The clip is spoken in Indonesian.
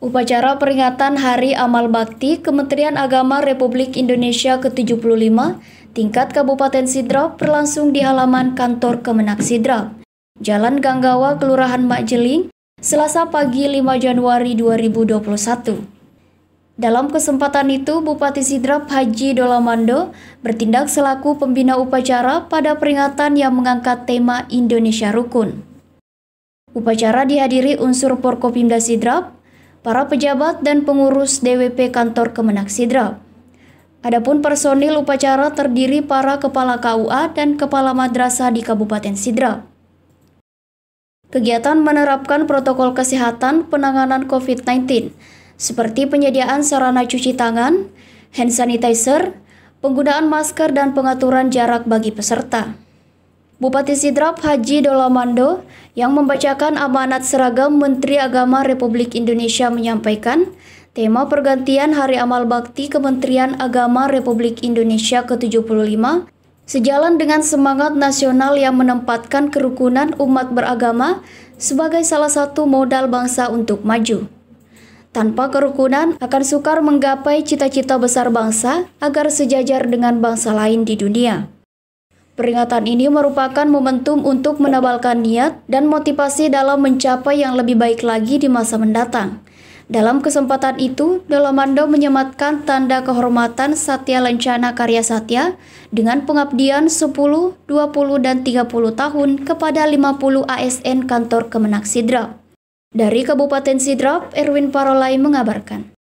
Upacara peringatan Hari Amal Bakti Kementerian Agama Republik Indonesia ke-75 tingkat Kabupaten Sidrap berlangsung di halaman kantor Kemenak Sidrap, Jalan Ganggawa, Kelurahan Makjeling, Selasa pagi 5 Januari 2021. Dalam kesempatan itu, Bupati Sidrap Haji Dolamando bertindak selaku pembina upacara pada peringatan yang mengangkat tema Indonesia Rukun. Upacara dihadiri unsur Porkopimda Sidrap, para pejabat dan pengurus DWP kantor Kemenak Sidrap. Adapun personil upacara terdiri para kepala KUA dan kepala madrasah di Kabupaten Sidrap. Kegiatan menerapkan protokol kesehatan penanganan COVID-19 seperti penyediaan sarana cuci tangan, hand sanitizer, penggunaan masker dan pengaturan jarak bagi peserta. Bupati Sidrap Haji Dolamando yang membacakan amanat seragam Menteri Agama Republik Indonesia menyampaikan tema pergantian Hari Amal Bakti Kementerian Agama Republik Indonesia ke-75 sejalan dengan semangat nasional yang menempatkan kerukunan umat beragama sebagai salah satu modal bangsa untuk maju. Tanpa kerukunan akan sukar menggapai cita-cita besar bangsa agar sejajar dengan bangsa lain di dunia. Peringatan ini merupakan momentum untuk menebalkan niat dan motivasi dalam mencapai yang lebih baik lagi di masa mendatang. Dalam kesempatan itu, Dolomando menyematkan tanda kehormatan Satya Lencana Karya Satya dengan pengabdian 10, 20, dan 30 tahun kepada 50 ASN kantor Kemenak Sidrap. Dari Kabupaten Sidrap, Erwin Parolai mengabarkan.